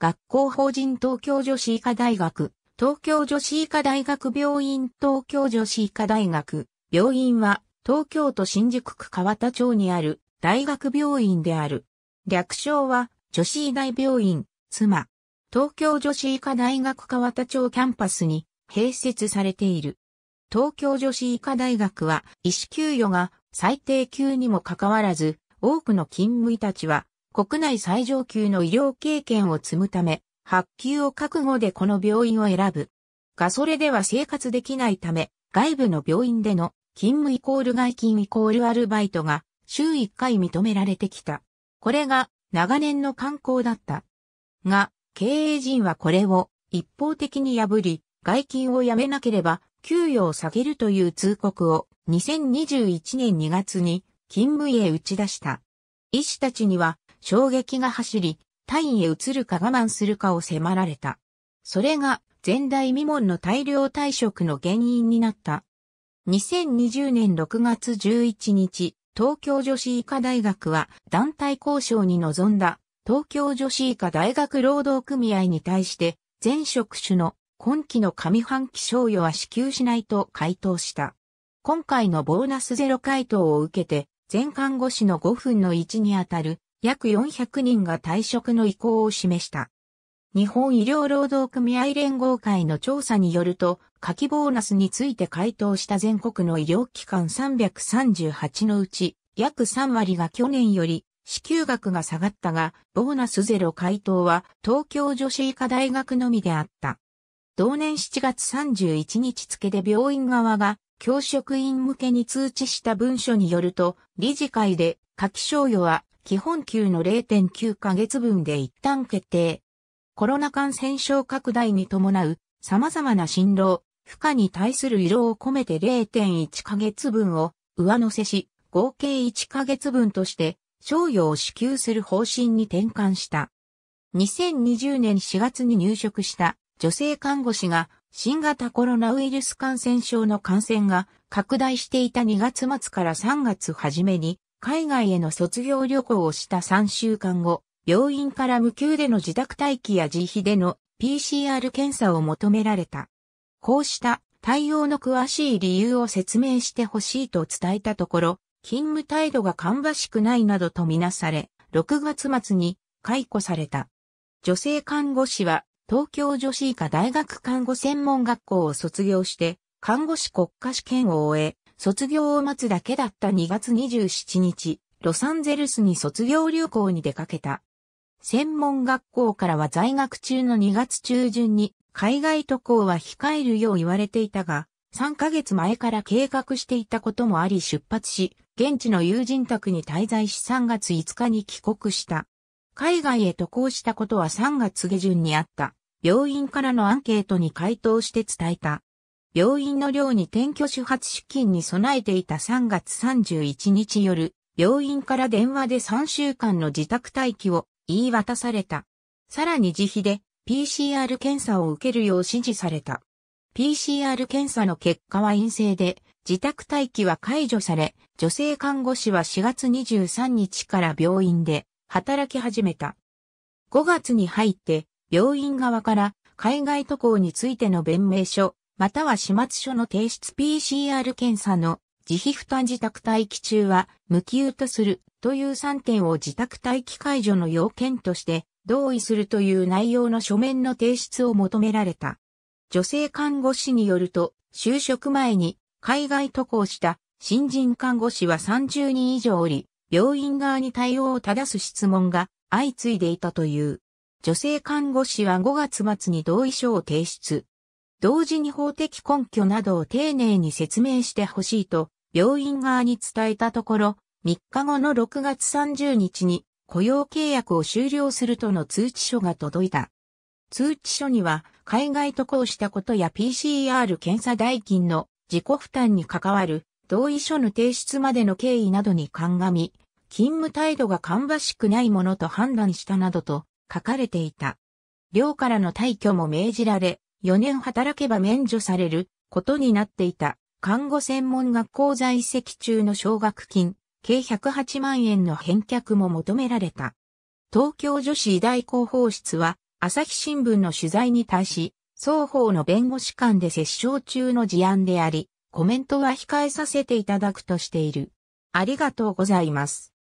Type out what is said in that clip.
学校法人東京女子医科大学、東京女子医科大学病院東京女子医科大学、病院は東京都新宿区川田町にある大学病院である。略称は女子医大病院、妻。東京女子医科大学川田町キャンパスに併設されている。東京女子医科大学は医師給与が最低級にもかかわらず、多くの勤務医たちは国内最上級の医療経験を積むため、発給を覚悟でこの病院を選ぶ。がそれでは生活できないため、外部の病院での勤務イコール外勤イコールアルバイトが週1回認められてきた。これが長年の観光だった。が、経営陣はこれを一方的に破り、外勤をやめなければ給与を下げるという通告を2021年2月に勤務医へ打ち出した。医師たちには衝撃が走り、隊員へ移るか我慢するかを迫られた。それが前代未聞の大量退職の原因になった。2020年6月11日、東京女子医科大学は団体交渉に臨んだ東京女子医科大学労働組合に対して全職種の今期の上半期賞与は支給しないと回答した。今回のボーナスゼロ回答を受けて、全看護師の5分の1にあたる約400人が退職の意向を示した。日本医療労働組合連合会の調査によると、夏季ボーナスについて回答した全国の医療機関338のうち、約3割が去年より支給額が下がったが、ボーナスゼロ回答は東京女子医科大学のみであった。同年7月31日付で病院側が教職員向けに通知した文書によると、理事会で夏季賞与は基本給の0.9ヶ月分で一旦決定。コロナ感染症拡大に伴う様々な辛労、負荷に対する色を込めて0.1ヶ月分を上乗せし、合計1ヶ月分として、賞与を支給する方針に転換した。2020年4月に入職した女性看護師が新型コロナウイルス感染症の感染が拡大していた2月末から3月初めに海外への卒業旅行をした3週間後、病院から無給での自宅待機や自費での PCR 検査を求められた。こうした対応の詳しい理由を説明してほしいと伝えたところ、勤務態度が芳しくないなどとみなされ、6月末に解雇された。女性看護師は東京女子医科大学看護専門学校を卒業して、看護師国家試験を終え、卒業を待つだけだった2月27日、ロサンゼルスに卒業旅行に出かけた。専門学校からは在学中の2月中旬に海外渡航は控えるよう言われていたが、3ヶ月前から計画していたこともあり出発し、現地の友人宅に滞在し3月5日に帰国した。海外へ渡航したことは3月下旬にあった。病院からのアンケートに回答して伝えた。病院の寮に転居主発出勤に備えていた3月31日夜、病院から電話で3週間の自宅待機を言い渡された。さらに自費で PCR 検査を受けるよう指示された。PCR 検査の結果は陰性で、自宅待機は解除され、女性看護師は4月23日から病院で働き始めた。5月に入って、病院側から海外渡航についての弁明書、または始末書の提出 PCR 検査の自費負担自宅待機中は無給とするという3点を自宅待機解除の要件として同意するという内容の書面の提出を求められた。女性看護師によると、就職前に海外渡航した新人看護師は30人以上おり、病院側に対応を正す質問が相次いでいたという。女性看護師は5月末に同意書を提出。同時に法的根拠などを丁寧に説明してほしいと、病院側に伝えたところ、3日後の6月30日に雇用契約を終了するとの通知書が届いた。通知書には、海外渡航したことや PCR 検査代金の自己負担に関わる同意書の提出までの経緯などに鑑み、勤務態度が芳しくないものと判断したなどと書かれていた。寮からの退去も命じられ、4年働けば免除されることになっていた看護専門学校在籍中の奨学金、計108万円の返却も求められた。東京女子医大広報室は、朝日新聞の取材に対し、双方の弁護士間で折衝中の事案であり、コメントは控えさせていただくとしている。ありがとうございます。